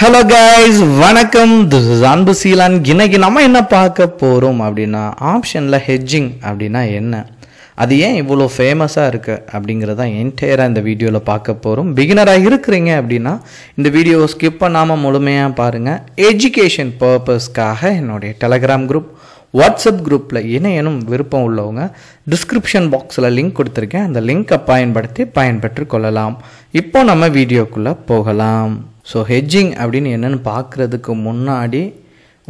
hello guys வணக்கம் this is Anbu Seelan இன்னைக்கு நம்ம என்ன பார்க்க போகிறோம் அப்படின்னா ஆப்ஷனில் ஹெட்ஜிங் அப்படின்னா என்ன அது ஏன் இவ்வளோ ஃபேமஸாக இருக்குது அப்படிங்கிறத என்டையராக இந்த வீடியோவில் பார்க்க போகிறோம் பிகினராக இருக்கிறீங்க அப்படின்னா இந்த வீடியோவை ஸ்கிப் பண்ணாமல் முழுமையாக பாருங்கள் எஜுகேஷன் பர்பஸ்க்காக என்னுடைய டெலகிராம் குரூப் வாட்ஸ்அப் குரூப்பில் இணையனும் விருப்பம் உள்ளவங்க டிஸ்கிரிப்ஷன் பாக்ஸில் லிங்க் கொடுத்துருக்கேன் அந்த லிங்க்கை பயன்படுத்தி பயன்பெற்று கொள்ளலாம் இப்போ நம்ம வீடியோக்குள்ளே போகலாம் ஸோ ஹெஜ்ஜிங் அப்படின்னு என்னென்னு பார்க்குறதுக்கு முன்னாடி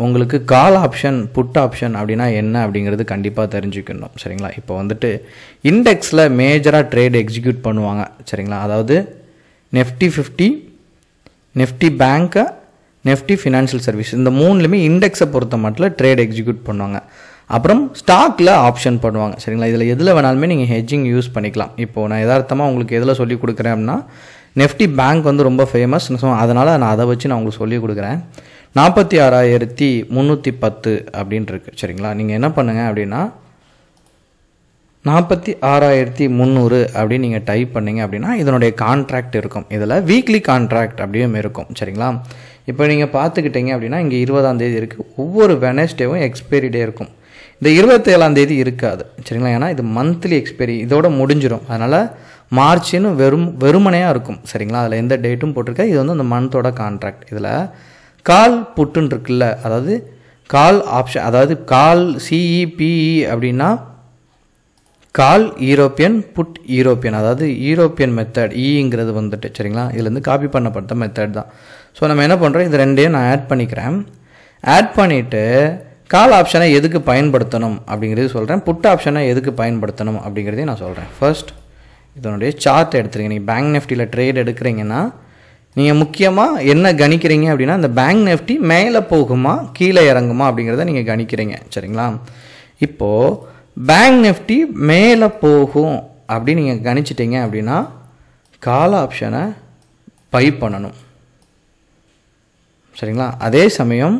உங்களுக்கு கால் ஆப்ஷன் புட் ஆப்ஷன் அப்படின்னா என்ன அப்படிங்கிறது கண்டிப்பாக தெரிஞ்சுக்கணும் சரிங்களா இப்போ வந்துட்டு இண்டெக்ஸில் மேஜராக ட்ரேட் எக்ஸிக்யூட் பண்ணுவாங்க சரிங்களா அதாவது நெஃப்டி ஃபிஃப்டி நெஃப்டி பேங்க்கை நெஃப்டி ஃபினான்ஷியல் சர்வீஸ் இந்த மூணுலேயுமே இண்டெக்ஸை பொறுத்த மட்டும் ட்ரேட் எக்ஸிக்யூட் பண்ணுவாங்க அப்புறம் ஸ்டாக்கில் ஆப்ஷன் பண்ணுவாங்க சரிங்களா இதில் எதில் வேணாலுமே நீங்கள் ஹெஜ்ஜிங் யூஸ் பண்ணிக்கலாம் இப்போது நான் எதார்த்தமாக உங்களுக்கு எதில் சொல்லி கொடுக்குறேன் அப்படின்னா நெஃப்டி பேங்க் வந்து ரொம்ப ஃபேமஸ் ஸோ அதனால் நான் அதை வச்சு நான் உங்களுக்கு சொல்லி கொடுக்குறேன் நாற்பத்தி ஆறாயிரத்தி முந்நூற்றி பத்து அப்படின்ட்டுருக்கு சரிங்களா நீங்கள் என்ன பண்ணுங்கள் அப்படின்னா நாற்பத்தி ஆறாயிரத்தி முந்நூறு அப்படின்னு நீங்கள் டைப் பண்ணிங்க அப்படின்னா இதனுடைய கான்ட்ராக்ட் இருக்கும் இதில் வீக்லி கான்ட்ராக்ட் அப்படியும் இருக்கும் சரிங்களா இப்போ நீங்கள் பார்த்துக்கிட்டீங்க அப்படின்னா இங்கே இருபதாம் தேதி இருக்குது ஒவ்வொரு வெனஸ்டேவும் எக்ஸ்பைரி டே இருக்கும் இந்த இருபத்தேழாம் தேதி இருக்காது சரிங்களா ஏன்னா இது மந்த்லி எக்ஸ்பைரி இதோட முடிஞ்சிடும் அதனால் மார்ச்னு வெறும் வெறுமனையாக இருக்கும் சரிங்களா அதில் எந்த டேட்டும் போட்டிருக்கா இது வந்து அந்த மந்தோட கான்ட்ராக்ட் இதில் கால் புட்டுன்னு இருக்குல்ல அதாவது கால் ஆப்ஷன் அதாவது கால் சிஇபிஇ e e அப்படின்னா கால் ஈரோப்பியன் புட் ஈரோப்பியன் அதாவது ஈரோப்பியன் மெத்தட் இங்கிறது வந்துட்டு சரிங்களா இதுலேருந்து காப்பி பண்ணப்பட்ட மெத்தட் தான் ஸோ நம்ம என்ன பண்ணுறோம் இது ரெண்டையும் நான் ஆட் பண்ணிக்கிறேன் ஆட் பண்ணிவிட்டு கால் ஆப்ஷனை எதுக்கு பயன்படுத்தணும் அப்படிங்கிறது சொல்கிறேன் புட் ஆப்ஷனை எதுக்கு பயன்படுத்தணும் அப்படிங்கிறதையும் நான் சொல்கிறேன் ஃபர்ஸ்ட் இதனுடைய சார்ட் எடுத்துருங்க நீங்கள் பேங்க் நெஃப்டியில் ட்ரேட் எடுக்கிறீங்கன்னா நீங்கள் முக்கியமாக என்ன கணிக்கிறீங்க அப்படின்னா அந்த பேங்க் நெஃப்டி மேலே போகுமா கீழே இறங்குமா அப்படிங்கிறத நீங்கள் கணிக்கிறீங்க சரிங்களா இப்போது பேங்க் நெஃப்டி மேலே போகும் அப்படின்னு நீங்கள் கணிச்சிட்டிங்க அப்படின்னா கால் ஆப்ஷனை பை பண்ணணும் சரிங்களா அதே சமயம்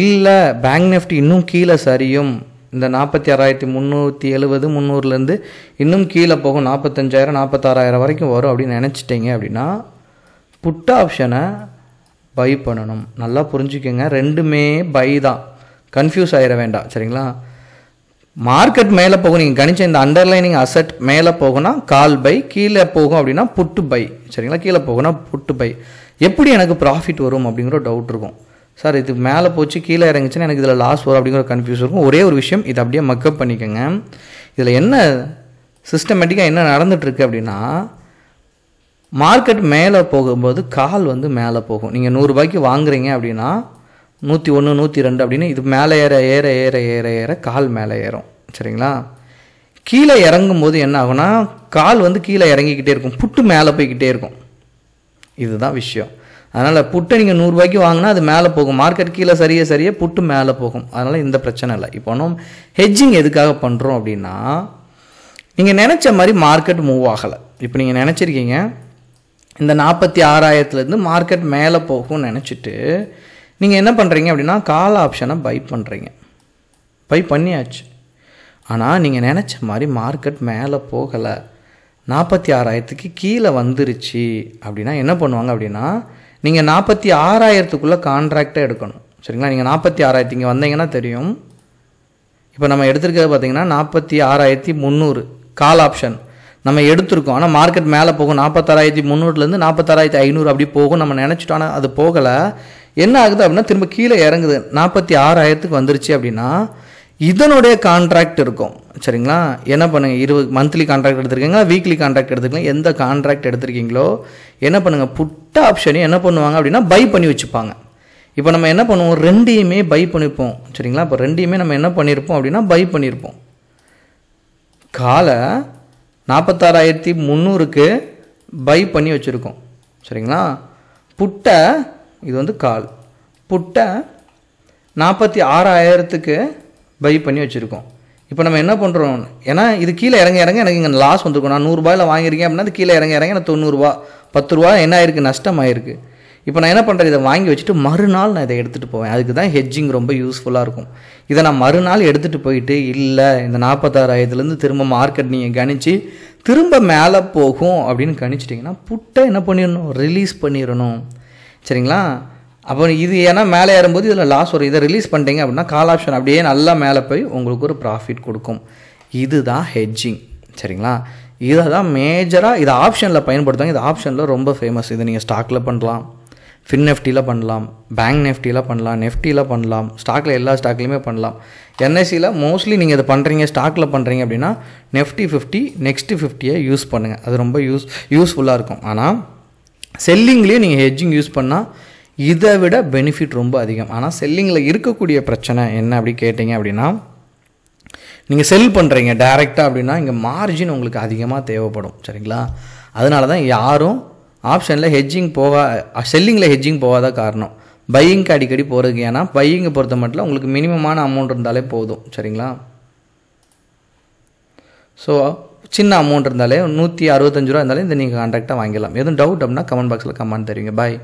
இல்லை பேங்க் நிஃப்டி இன்னும் கீழே சரியும் இந்த நாற்பத்தி ஆறாயிரத்தி முந்நூற்றி எழுபது முந்நூறுலேருந்து இன்னும் கீழே போகும் நாற்பத்தஞ்சாயிரம் நாற்பத்தாறாயிரம் வரைக்கும் வரும் அப்படின்னு நினச்சிட்டிங்க அப்படின்னா புட் ஆப்ஷனை பை பண்ணணும் நல்லா புரிஞ்சுக்கோங்க ரெண்டுமே பை தான் கன்ஃபியூஸ் ஆகிட வேண்டாம் சரிங்களா மார்க்கெட் மேலே போகும் நீங்கள் கணிச்ச இந்த அண்டர்லைனிங் அசட் மேலே போகும்னா கால் பை கீழே போகும் அப்படின்னா புட்டு பை சரிங்களா கீழே போகும்னா புட்டு பை எப்படி எனக்கு ப்ராஃபிட் வரும் அப்படிங்கிற டவுட் இருக்கும் சார் இது மேலே போச்சு கீழே இறங்குச்சுன்னா எனக்கு இதில் லாஸ் வரும் அப்படிங்கிற கன்ஃபியூஸ் இருக்கும் ஒரே ஒரு விஷயம் இதை அப்படியே மக்கப் பண்ணிக்கோங்க இதில் என்ன சிஸ்டமேட்டிக்காக என்ன நடந்துகிட்ருக்கு அப்படின்னா மார்க்கெட் மேலே போகும்போது கால் வந்து மேலே போகும் நீங்கள் நூறுரூபாய்க்கு வாங்குறீங்க அப்படின்னா நூற்றி ஒன்று நூற்றி ரெண்டு அப்படின்னு இது மேலே ஏற ஏற ஏற ஏற ஏற கால் மேலே ஏறும் சரிங்களா கீழே இறங்கும் போது என்ன ஆகும்னா கால் வந்து கீழே இறங்கிக்கிட்டே இருக்கும் புட்டு மேலே போய்கிட்டே இருக்கும் இதுதான் விஷயம் அதனால் புட்டு நீங்கள் நூறுரூவாய்க்கு வாங்கினா அது மேலே போகும் மார்க்கெட் கீழே சரிய சரிய புட்டு மேலே போகும் அதனால் இந்த பிரச்சனை இல்லை இப்போ நம்ம ஹெஜ்ஜிங் எதுக்காக பண்ணுறோம் அப்படின்னா நீங்கள் நினச்ச மாதிரி மார்க்கெட் மூவ் ஆகலை இப்போ நீங்கள் நினச்சிருக்கீங்க இந்த நாற்பத்தி ஆறாயிரத்துலேருந்து மார்க்கெட் மேலே போகும்னு நினச்சிட்டு நீங்கள் என்ன பண்ணுறீங்க அப்படின்னா கால் ஆப்ஷனை பை பண்ணுறீங்க பை பண்ணியாச்சு ஆனால் நீங்கள் நினச்ச மாதிரி மார்க்கெட் மேலே போகலை நாற்பத்தி ஆறாயிரத்துக்கு கீழே வந்துருச்சு அப்படின்னா என்ன பண்ணுவாங்க அப்படின்னா நீங்கள் நாற்பத்தி ஆறாயிரத்துக்குள்ளே கான்ட்ராக்டை எடுக்கணும் சரிங்களா நீங்கள் நாற்பத்தி ஆறாயிரத்து இங்கே வந்தீங்கன்னா தெரியும் இப்போ நம்ம எடுத்திருக்கிறது பார்த்தீங்கன்னா நாற்பத்தி ஆறாயிரத்தி முந்நூறு கால் ஆப்ஷன் நம்ம எடுத்திருக்கோம் ஆனால் மார்க்கெட் மேலே போகும் நாற்பத்தாறாயிரத்தி முந்நூறுலேருந்து நாற்பத்தாறாயிரத்தி ஐநூறு அப்படி போகும் நம்ம நினச்சிட்டோம் ஆனால் அது போகலை என்ன ஆகுது அப்படின்னா திரும்ப கீழே இறங்குது நாற்பத்தி ஆறாயிரத்துக்கு வந்துருச்சு அப்படின்னா இதனுடைய கான்ட்ராக்ட் இருக்கும் சரிங்களா என்ன பண்ணுங்கள் இருபது மந்த்லி கான்ட்ராக்ட் எடுத்திருக்கீங்களா வீக்லி கான்ட்ராக்ட் எடுத்துருக்கீங்க எந்த கான்ட்ராக்ட் எடுத்திருக்கீங்களோ என்ன பண்ணுங்கள் புட்ட ஆப்ஷனையும் என்ன பண்ணுவாங்க அப்படின்னா பை பண்ணி வச்சுப்பாங்க இப்போ நம்ம என்ன பண்ணுவோம் ரெண்டையுமே பை பண்ணிப்போம் சரிங்களா இப்போ ரெண்டையுமே நம்ம என்ன பண்ணியிருப்போம் அப்படின்னா பை பண்ணியிருப்போம் காலை நாற்பத்தாறாயிரத்தி முந்நூறுக்கு பை பண்ணி வச்சுருக்கோம் சரிங்களா புட்டை இது வந்து கால் புட்டை நாற்பத்தி ஆறாயிரத்துக்கு பை பண்ணி வச்சுருக்கோம் இப்போ நம்ம என்ன பண்ணுறோம் ஏன்னா இது கீழே இறங்க இறங்க எனக்கு இங்கே லாஸ் வந்திருக்கும் நான் நூறுபாயில் வாங்கியிருக்கேன் அப்படின்னா அது கீழே இறங்க இறங்க எனக்கு தொண்ணூறுரூவா பத்து ரூபா என்ன ஆயிருக்கு நஷ்டம் ஆயிருக்கு இப்போ நான் என்ன பண்ணுறேன் இதை வாங்கி வச்சுட்டு மறுநாள் நான் இதை எடுத்துகிட்டு போவேன் அதுக்கு தான் ஹெட்ஜிங் ரொம்ப யூஸ்ஃபுல்லாக இருக்கும் இதை நான் மறுநாள் எடுத்துகிட்டு போயிட்டு இல்லை இந்த நாற்பத்தாறாயிரத்துலேருந்து திரும்ப மார்க்கெட் நீங்கள் கணிச்சு திரும்ப மேலே போகும் அப்படின்னு கணிச்சிட்டிங்கன்னா புட்டை என்ன பண்ணிடணும் ரிலீஸ் பண்ணிடணும் சரிங்களா அப்போ இது ஏன்னா மேலே ஏறும்போது இதில் லாஸ் வரும் இதை ரிலீஸ் பண்ணிட்டீங்க அப்படின்னா கால் ஆப்ஷன் அப்படியே நல்லா மேலே போய் உங்களுக்கு ஒரு ப்ராஃபிட் கொடுக்கும் இதுதான் ஹெட்ஜிங் சரிங்களா இதை தான் மேஜராக இதை ஆப்ஷனில் பயன்படுத்துவாங்க இது ஆப்ஷனில் ரொம்ப ஃபேமஸ் இது நீங்கள் ஸ்டாக்கில் பண்ணலாம் ஃபின் நெஃப்டியில் பண்ணலாம் பேங்க் நெஃப்டியில் பண்ணலாம் நெஃப்டியில் பண்ணலாம் ஸ்டாக்கில் எல்லா ஸ்டாக்லேயுமே பண்ணலாம் என்எஸ்சியில் e மோஸ்ட்லி நீங்கள் இதை பண்ணுறீங்க ஸ்டாக்கில் பண்ணுறீங்க அப்படின்னா நெஃப்டி ஃபிஃப்டி நெக்ஸ்ட்டு ஃபிஃப்டியை யூஸ் பண்ணுங்கள் அது ரொம்ப யூஸ் யூஸ்ஃபுல்லாக இருக்கும் ஆனால் செல்லிங்லேயும் நீங்கள் ஹெட்ஜிங் யூஸ் பண்ணால் இதை விட பெனிஃபிட் ரொம்ப அதிகம் ஆனால் செல்லிங்கில் இருக்கக்கூடிய பிரச்சனை என்ன அப்படி கேட்டிங்க அப்படின்னா நீங்கள் செல் பண்ணுறீங்க டைரெக்டாக அப்படின்னா இங்கே மார்ஜின் உங்களுக்கு அதிகமாக தேவைப்படும் சரிங்களா அதனால தான் யாரும் ஆப்ஷனில் ஹெஜ்ஜிங் போகா செல்லிங்கில் ஹெஜ்ஜிங் போகாத காரணம் பையிங்க்கு அடிக்கடி போகிறதுக்கு ஏன்னா பையிங்கை பொறுத்த மட்டும் உங்களுக்கு மினிமமான அமௌண்ட் இருந்தாலே போதும் சரிங்களா ஸோ சின்ன அமௌண்ட் இருந்தாலே நூற்றி அறுபத்தஞ்சு ரூபா இருந்தாலே இந்த நீங்கள் கான்டாக்டாக வாங்கிடலாம் எதுவும் டவுட் அப்படின்னா கமெண்ட் பாக்ஸில் கமெண்ட் தருவீங்க பாய்